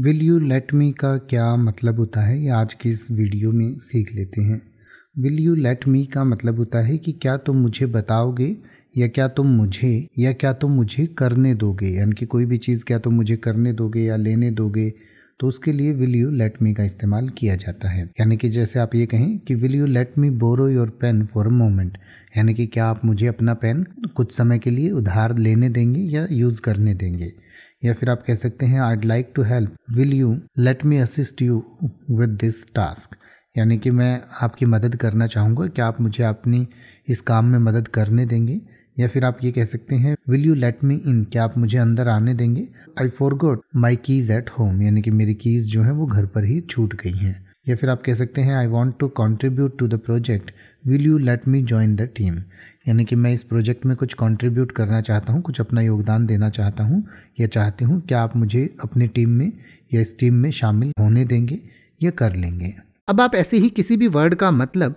will you let मी का क्या मतलब होता है ये आज की इस वीडियो में सीख लेते हैं विल यू लेट मी का मतलब होता है कि क्या तुम मुझे बताओगे या क्या तुम मुझे या क्या तुम मुझे करने दोगे यानी कि कोई भी चीज़ क्या तुम मुझे करने दोगे या लेने दोगे तो उसके लिए विल यू लेट मी का इस्तेमाल किया जाता है यानी कि जैसे आप ये कहें कि will you let me borrow your pen for a moment यानी कि क्या आप मुझे अपना पेन कुछ समय के लिए उधार लेने देंगे या यूज़ करने देंगे या फिर आप कह सकते हैं I'd like to help will you let me assist you with this task यानी कि मैं आपकी मदद करना चाहूँगा क्या आप मुझे अपनी इस काम में मदद करने देंगे या फिर आप ये कह सकते हैं will you let me in क्या आप मुझे अंदर आने देंगे I forgot my keys at home यानी कि मेरी कीज जो है वो घर पर ही छूट गई हैं या फिर आप कह सकते हैं I want to contribute to the project will you let me join the team यानी कि मैं इस प्रोजेक्ट में कुछ कॉन्ट्रीब्यूट करना चाहता हूँ कुछ अपना योगदान देना चाहता हूँ या चाहती हूँ क्या आप मुझे अपनी टीम में या इस टीम में शामिल होने देंगे या कर लेंगे अब आप ऐसे ही किसी भी वर्ड का मतलब